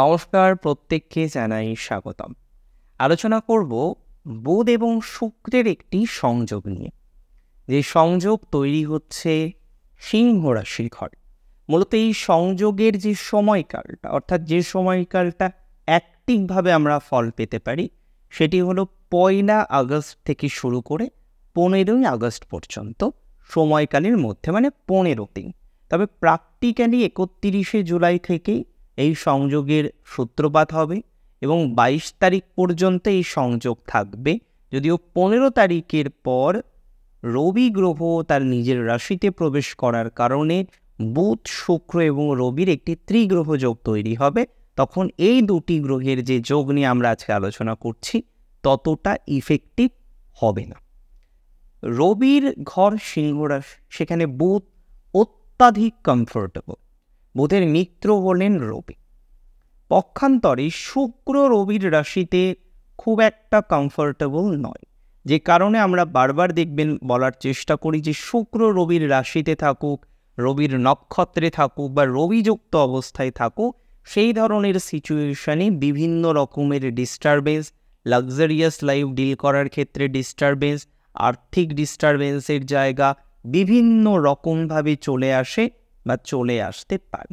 নমস্কার প্রত্যেককে জানাই স্বাগতম আলোচনা করব বুধ এবং শুক্রের একটি সংযোগ নিয়ে যে সংযোগ তৈরি হচ্ছে সিংহ রাশির ঘরে মূলত এই সংযোগের যে সময়কালটা অর্থাৎ যে সময়কালটা অ্যাক্টিভভাবে আমরা ফল পেতে পারি সেটি হলো পয়লা আগস্ট থেকে শুরু করে পনেরোই আগস্ট পর্যন্ত সময়কালের মধ্যে মানে পনেরো দিন তবে প্রাকটিক্যালি একত্রিশে জুলাই থেকেই এই সংযোগের সূত্রপাত হবে এবং ২২ তারিখ পর্যন্ত এই সংযোগ থাকবে যদিও পনেরো তারিখের পর রবি গ্রহ তার নিজের রাশিতে প্রবেশ করার কারণে বুধ শুক্র এবং রবির একটি ত্রিগ্রহ যোগ তৈরি হবে তখন এই দুটি গ্রহের যে যোগ নিয়ে আমরা আজকে আলোচনা করছি ততটা ইফেক্টিভ হবে না রবির ঘর সিংহরা সেখানে বুধ অত্যাধিক কমফোর্টেবল বুধের মিত্র হলেন রবি পক্ষান্তরে শুক্র রবির রাশিতে খুব একটা কমফোর্টেবল নয় যে কারণে আমরা বারবার দেখবেন বলার চেষ্টা করি যে শুক্র রবির রাশিতে থাকুক রবির নক্ষত্রে থাকুক বা রবিযুক্ত অবস্থায় থাকুক সেই ধরনের সিচুয়েশানে বিভিন্ন রকমের ডিস্টারবেন্স লাক্সারিয়াস লাইফ ডিল করার ক্ষেত্রে ডিস্টারবেন্স আর্থিক ডিস্টারবেন্সের জায়গা বিভিন্ন রকমভাবে চলে আসে বা চলে আসতে পারে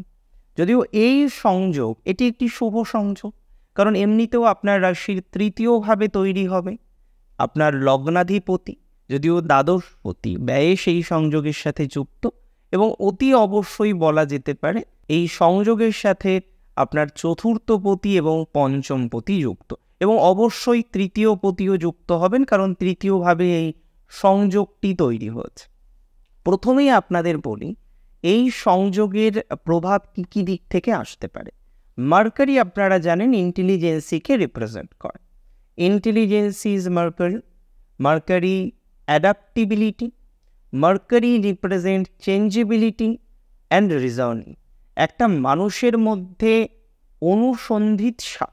যদিও এই সংযোগ এটি একটি শুভ সংযোগ কারণ এমনিতেও আপনার রাশির তৃতীয়ভাবে তৈরি হবে আপনার লগ্নাধিপতি যদিও দ্বাদশপতি ব্যয়ে সেই সংযোগের সাথে যুক্ত এবং অতি অবশ্যই বলা যেতে পারে এই সংযোগের সাথে আপনার চতুর্থপতি এবং পঞ্চমপতি যুক্ত এবং অবশ্যই তৃতীয়পতিও যুক্ত হবেন কারণ তৃতীয়ভাবে এই সংযোগটি তৈরি হচ্ছে প্রথমেই আপনাদের বলি এই সংযোগের প্রভাব কী কী দিক থেকে আসতে পারে মার্কারি আপনারা জানেন ইন্টেলিজেন্সিকে রিপ্রেজেন্ট করে intelligence is Mercury Mercury adaptability Mercury represent changeability and reasoning একটা মানুষের মধ্যে অনুসন্ধিৎসা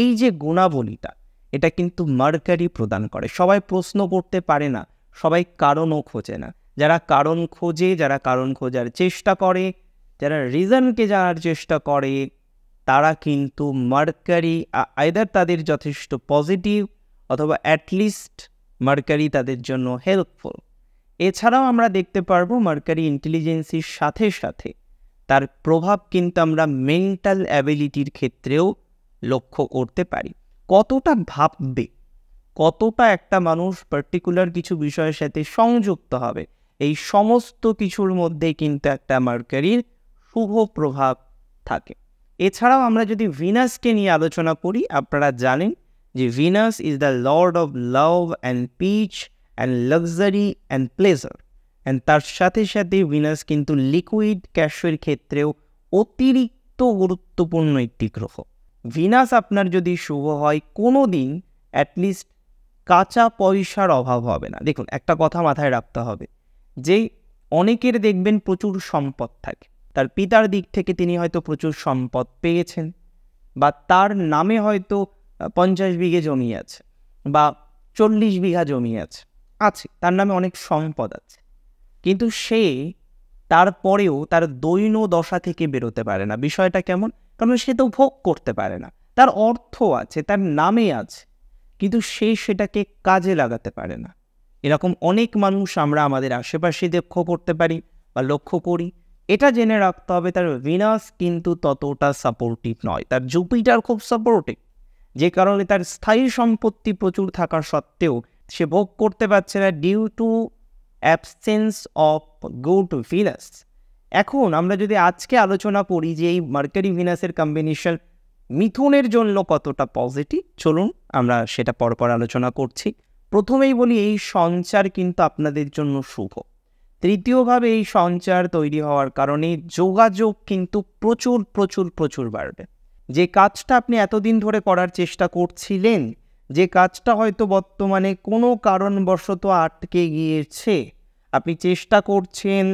এই যে গুণাবলীটা এটা কিন্তু মার্কারি প্রদান করে সবাই প্রশ্ন করতে পারে না সবাই কারণও খোঁজে না যারা কারণ খোঁজে যারা কারণ খোঁজার চেষ্টা করে যারা রিজনকে জানার চেষ্টা করে তারা কিন্তু মার্কারি আয়দার তাদের যথেষ্ট পজিটিভ অথবা অ্যাটলিস্ট মার্কারি তাদের জন্য হেল্পফুল এছাড়াও আমরা দেখতে পারবো মার্কারি ইন্টেলিজেন্সির সাথে সাথে তার প্রভাব কিন্তু আমরা মেন্টাল অ্যাবিলিটির ক্ষেত্রেও লক্ষ্য করতে পারি কতটা ভাববে কতটা একটা মানুষ পার্টিকুলার কিছু বিষয়ের সাথে সংযুক্ত হবে এই সমস্ত কিছুর মধ্যে কিন্তু একটা মার্কারির শুভ প্রভাব থাকে এছাড়াও আমরা যদি ভিনাসকে নিয়ে আলোচনা করি আপনারা জানেন যে Venus is the lord of love and peace and luxury and pleasure and তার সাথে সাথে ভিনাস কিন্তু লিকুইড ক্যাশের ক্ষেত্রেও অতিরিক্ত গুরুত্বপূর্ণ একটি গ্রহ ভিনাস আপনার যদি শুভ হয় কোনো দিন অ্যাটলিস্ট কাঁচা পয়সার অভাব হবে না দেখুন একটা কথা মাথায় রাখতে হবে যে অনেকের দেখবেন প্রচুর সম্পদ থাকে তার পিতার দিক থেকে তিনি হয়তো প্রচুর সম্পদ পেয়েছেন বা তার নামে হয়তো পঞ্চাশ বিঘে জমি আছে বা চল্লিশ বিঘা জমি আছে আছে তার নামে অনেক সম্পদ আছে কিন্তু সে তারপরেও তার দৈন দশা থেকে বেরোতে পারে না বিষয়টা কেমন কারণ সে তো ভোগ করতে পারে না তার অর্থ আছে তার নামে আছে কিন্তু সে সেটাকে কাজে লাগাতে পারে না এরকম অনেক মানুষ আমরা আমাদের আশেপাশে লক্ষ্য করতে পারি বা লক্ষ্য করি এটা জেনে রাখতে হবে তার ভিনাস কিন্তু ততটা সাপোর্টিভ নয় তার জুপিটার খুব সাপোর্টিভ যে কারণে তার স্থায়ী সম্পত্তি প্রচুর থাকা সত্ত্বেও সে ভোগ করতে পারছে না due to absence of good Venus এখন আমরা যদি আজকে আলোচনা করি যে এই মার্কারি ভিনাসের কম্বিনেশন মিথুনের জন্য কতটা পজিটিভ চলুন আমরা সেটা পরপর আলোচনা করছি প্রথমেই বলি এই সঞ্চার কিন্তু আপনাদের জন্য শুভ তৃতীয়ভাবে এই সঞ্চার তৈরি হওয়ার কারণে যোগাযোগ কিন্তু প্রচুর প্রচুর প্রচুর বাড়বে যে কাজটা আপনি এতদিন ধরে করার চেষ্টা করছিলেন যে কাজটা হয়তো বর্তমানে কোনো কারণবশত আটকে গিয়েছে আপনি চেষ্টা করছেন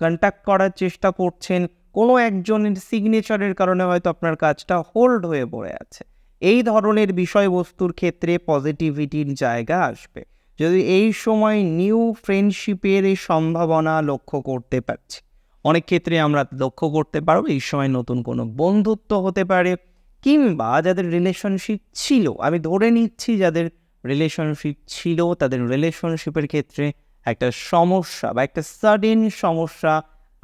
কন্ট্যাক্ট করার চেষ্টা করছেন কোনো একজনের সিগনেচারের কারণে হয়তো আপনার কাজটা হোল্ড হয়ে পড়ে আছে এই ধরনের বিষয়বস্তুর ক্ষেত্রে পজিটিভিটির জায়গা আসবে যদি এই সময় নিউ ফ্রেন্ডশিপের এই সম্ভাবনা লক্ষ্য করতে পারছি অনেক ক্ষেত্রে আমরা লক্ষ্য করতে পারবো এই সময় নতুন কোনো বন্ধুত্ব হতে পারে কিংবা যাদের রিলেশনশিপ ছিল আমি ধরে নিচ্ছি যাদের রিলেশনশিপ ছিল তাদের রিলেশনশিপের ক্ষেত্রে একটা সমস্যা বা একটা সাডেন সমস্যা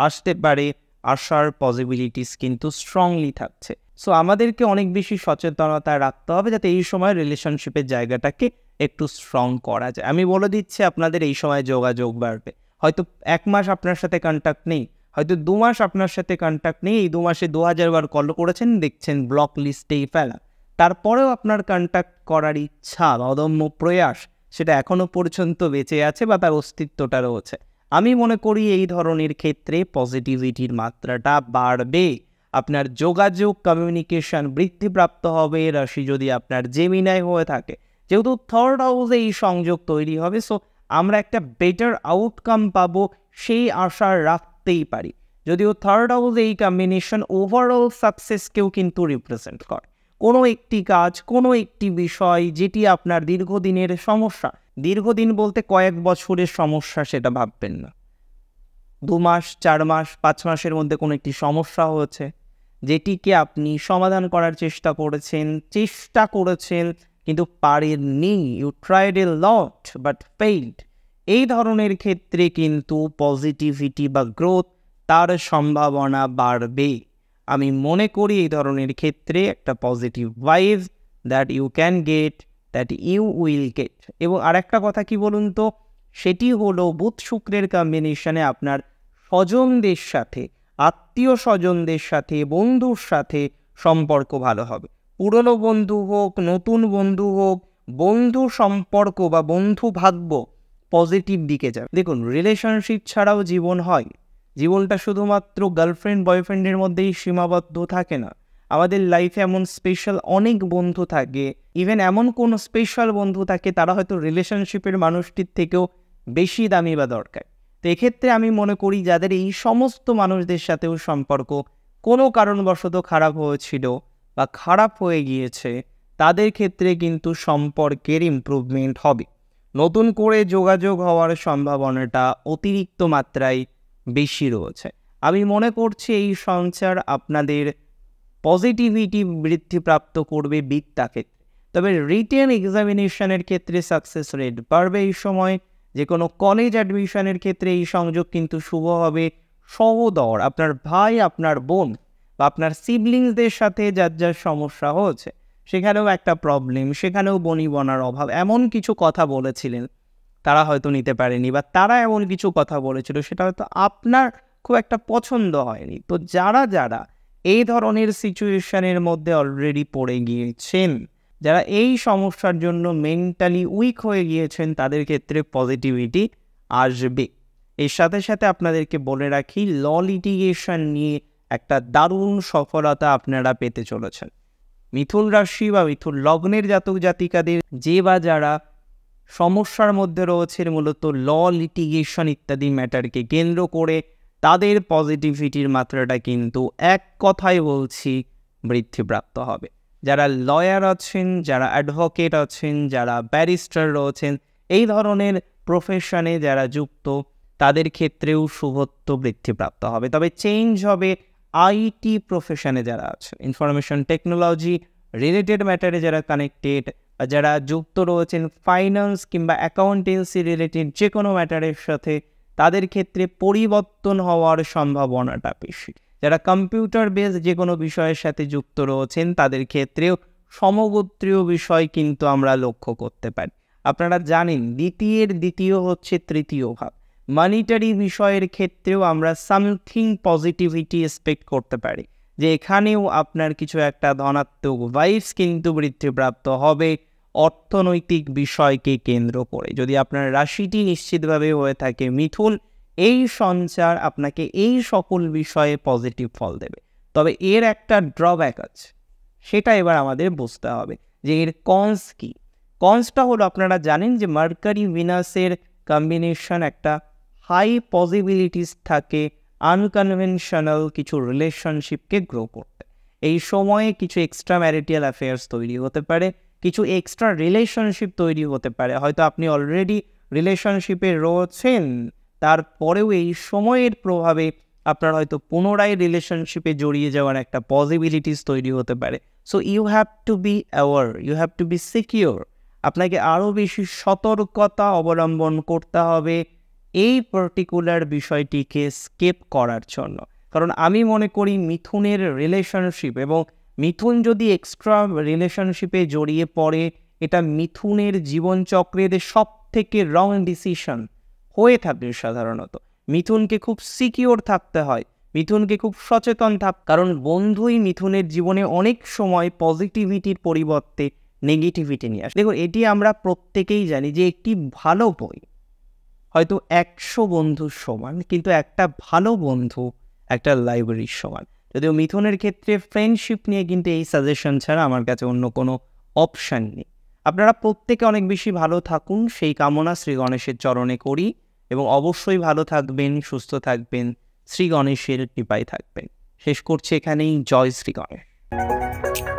আসতে পারে আসার পসিবিলিটিস কিন্তু স্ট্রংলি থাকছে সো আমাদেরকে অনেক বেশি সচেতনতা রাখতে হবে যাতে এই সময় রিলেশনশিপের জায়গাটাকে একটু স্ট্রং করা যায় আমি বলে দিচ্ছি আপনাদের এই সময় যোগাযোগ বাড়বে হয়তো এক মাস আপনার সাথে কন্ট্যাক্ট নেই হয়তো দু মাস আপনার সাথে কন্ট্যাক্ট নেই এই দু মাসে দু বার কল করেছেন দেখছেন ব্লক লিস্টেই ফেলা তারপরেও আপনার কন্ট্যাক্ট করার ইচ্ছা অদম্য প্রয়াস সেটা এখনও পর্যন্ত বেঁচে আছে বা তার অস্তিত্বটা রয়েছে আমি মনে করি এই ধরনের ক্ষেত্রে পজিটিভিটির মাত্রাটা বাড়বে আপনার যোগাযোগ কমিউনিকেশান বৃদ্ধিপ্রাপ্ত হবে রাশি যদি আপনার জেমিনায় হয়ে থাকে যেহেতু থার্ড হাউসে এই সংযোগ তৈরি হবে সো আমরা একটা বেটার আউটকাম পাবো সেই আশা রাখতেই পারি যদিও থার্ড হাউস এই কম্বিনেশন ওভারঅল সাকসেসকেও কিন্তু রিপ্রেজেন্ট করে কোনো একটি কাজ কোনো একটি বিষয় যেটি আপনার দীর্ঘদিনের সমস্যা দীর্ঘদিন বলতে কয়েক বছরের সমস্যা সেটা ভাববেন না দু মাস চার মাস পাঁচ মাসের মধ্যে কোনো একটি সমস্যা হয়েছে যেটিকে আপনি সমাধান করার চেষ্টা করেছেন চেষ্টা করেছেন কিন্তু পারেননি you tried a lot but failed এই ধরনের ক্ষেত্রে কিন্তু পজিটিভিটি বা গ্রোথ তার সম্ভাবনা বাড়বে আমি মনে করি এই ধরনের ক্ষেত্রে একটা positive vibe that you can get that you will get এবং আরেকটা কথা কি বলুন তো সেটি হলো বুধ শুক্রের কম্বিনেশনে আপনার স্বজনদের সাথে আত্মীয় স্বজনদের সাথে বন্ধুর সাথে সম্পর্ক ভালো হবে পুরনো বন্ধু হোক নতুন বন্ধু হোক বন্ধু সম্পর্ক বা বন্ধু ভাগ্য পজিটিভ দিকে যাবে দেখুন রিলেশনশিপ ছাড়াও জীবন হয় জীবনটা শুধুমাত্র গার্লফ্রেন্ড বয়ফ্রেন্ডের মধ্যেই সীমাবদ্ধ থাকে না আমাদের লাইফে এমন স্পেশাল অনেক বন্ধু থাকে ইভেন এমন কোনো স্পেশাল বন্ধু থাকে তারা হয়তো রিলেশনশিপের মানুষটির থেকেও বেশি দামি বা দরকার তো এক্ষেত্রে আমি মনে করি যাদের এই সমস্ত মানুষদের সাথেও সম্পর্ক কোনো কারণবশত খারাপ হয়েছিল বা খারাপ হয়ে গিয়েছে তাদের ক্ষেত্রে কিন্তু সম্পর্কের ইম্প্রুভমেন্ট হবে নতুন করে যোগাযোগ হওয়ার সম্ভাবনাটা অতিরিক্ত মাত্রায় বেশি রয়েছে আমি মনে করছি এই সঞ্চার আপনাদের পজিটিভিটি বৃদ্ধিপ্রাপ্ত করবে বিদ্যা ক্ষেত্রে তবে রিটেন এক্সামিনেশনের ক্ষেত্রে সাকসেস রেট বাড়বে এই সময় যে কোনো কলেজ অ্যাডমিশনের ক্ষেত্রে এই সংযোগ কিন্তু শুভ হবে সহদর আপনার ভাই আপনার বোন বা আপনার সিবলিংসদের সাথে যার যার সমস্যা হচ্ছে সেখানেও একটা প্রবলেম সেখানেও বনিবনার অভাব এমন কিছু কথা বলেছিলেন তারা হয়তো নিতে পারেনি বা তারা এমন কিছু কথা বলেছিল সেটা হয়তো আপনার খুব একটা পছন্দ হয়নি তো যারা যারা এই ধরনের সিচুয়েশনের মধ্যে অলরেডি পড়ে গিয়েছেন যারা এই সমস্যার জন্য মেন্টালি উইক হয়ে গিয়েছেন তাদের ক্ষেত্রে পজিটিভিটি আসবে এর সাথে সাথে আপনাদেরকে বলে রাখি ল লিটিগেশন নিয়ে একটা দারুণ সফলতা আপনারা পেতে চলেছেন মিথুন রাশি বা মিথুন লগ্নের জাতক জাতিকাদের যে বা যারা সমস্যার মধ্যে রয়েছে মূলত ল লিটিগেশন ইত্যাদি ম্যাটারকে কেন্দ্র করে তাদের পজিটিভিটির মাত্রাটা কিন্তু এক কথাই বলছি বৃদ্ধিপ্রাপ্ত হবে যারা লয়ার আছেন যারা অ্যাডভোকেট আছেন যারা ব্যারিস্টার রয়েছেন এই ধরনের প্রফেশনে যারা যুক্ত তাদের ক্ষেত্রেও শুভত্ব বৃদ্ধিপ্রাপ্ত হবে তবে চেঞ্জ হবে আইটি প্রফেশনে যারা আছে ইনফরমেশন টেকনোলজি রিলেটেড ম্যাটারে যারা কানেক্টেড যারা যুক্ত রয়েছেন ফাইন্যান্স কিংবা অ্যাকাউন্টেন্সি রিলেটেড যে কোনো ম্যাটারের সাথে তাদের ক্ষেত্রে পরিবর্তন হওয়ার সম্ভাবনাটা বেশি যারা কম্পিউটার বেস যে কোনো বিষয়ের সাথে যুক্ত রয়েছেন তাদের ক্ষেত্রেও সমগোত্রীয় বিষয় কিন্তু আমরা লক্ষ্য করতে পারি আপনারা জানেন দ্বিতীয়ের দ্বিতীয় হচ্ছে তৃতীয় ভাব মানিটারি বিষয়ের ক্ষেত্রেও আমরা সামথিং পজিটিভিটি এক্সপেক্ট করতে পারি যে এখানেও আপনার কিছু একটা ধনাত্মক ভাইবস কিন্তু বৃদ্ধিপ্রাপ্ত হবে অর্থনৈতিক বিষয়কে কেন্দ্র করে যদি আপনার রাশিটি নিশ্চিতভাবে হয়ে থাকে মিথুন এই সঞ্চার আপনাকে এই সকল বিষয়ে পজিটিভ ফল দেবে তবে এর একটা ড্রব্যাক আছে সেটা এবার আমাদের বুঝতে হবে যে এর কনস কি কনসটা হলো আপনারা জানেন যে মার্কারি ভিনাসের কম্বিনেশন একটা হাই পসিবিলিটিস থাকে আনকনভেনশনাল কিছু রিলেশনশিপকে গ্রো করতে এই সময়ে কিছু এক্সট্রা ম্যারিটিয়াল অ্যাফেয়ার্স তৈরি হতে পারে কিছু এক্সট্রা রিলেশনশিপ তৈরি হতে পারে হয়তো আপনি অলরেডি রিলেশনশিপে রয়েছেন তারপরেও এই সময়ের প্রভাবে আপনার হয়তো পুনরায় রিলেশনশিপে জড়িয়ে যাওয়ার একটা পসিবিলিটিস তৈরি হতে পারে so you have to be aware you have to be secure আপনাকে আরও বেশি সতর্কতা অবলম্বন করতে হবে এই পার্টিকুলার বিষয়টিকে স্কেপ করার জন্য কারণ আমি মনে করি মিথুনের রিলেশনশিপ এবং মিথুন যদি এক্সট্রা রিলেশনশিপে জড়িয়ে পড়ে এটা মিথুনের জীবনচক্রের সব থেকে রং ডিসিশন হয়ে থাকে সাধারণত মিথুনকে খুব সিকিওর থাকতে হয় মিথুনকে খুব সচেতন থাক কারণ বন্ধুই মিথুনের জীবনে অনেক সময় পজিটিভিটির পরিবর্তে নেগেটিভিটি নিয়ে আসে দেখুন এটি আমরা প্রত্যেকেই জানি যে একটি ভালো বই হয়তো একশো বন্ধুর সমান কিন্তু একটা ভালো বন্ধু একটা লাইব্রেরির সমান যদিও মিথুনের ক্ষেত্রে ফ্রেন্ডশিপ নিয়ে কিন্তু এই সাজেশন ছাড়া আমার কাছে অন্য কোনো অপশান নেই আপনারা প্রত্যেকে অনেক বেশি ভালো থাকুন সেই কামনা শ্রী গণেশের চরণে করি এবং অবশ্যই ভালো থাকবেন সুস্থ থাকবেন শ্রী গণেশের কৃপায় থাকবেন শেষ করছি এখানেই জয় শ্রী গণেশ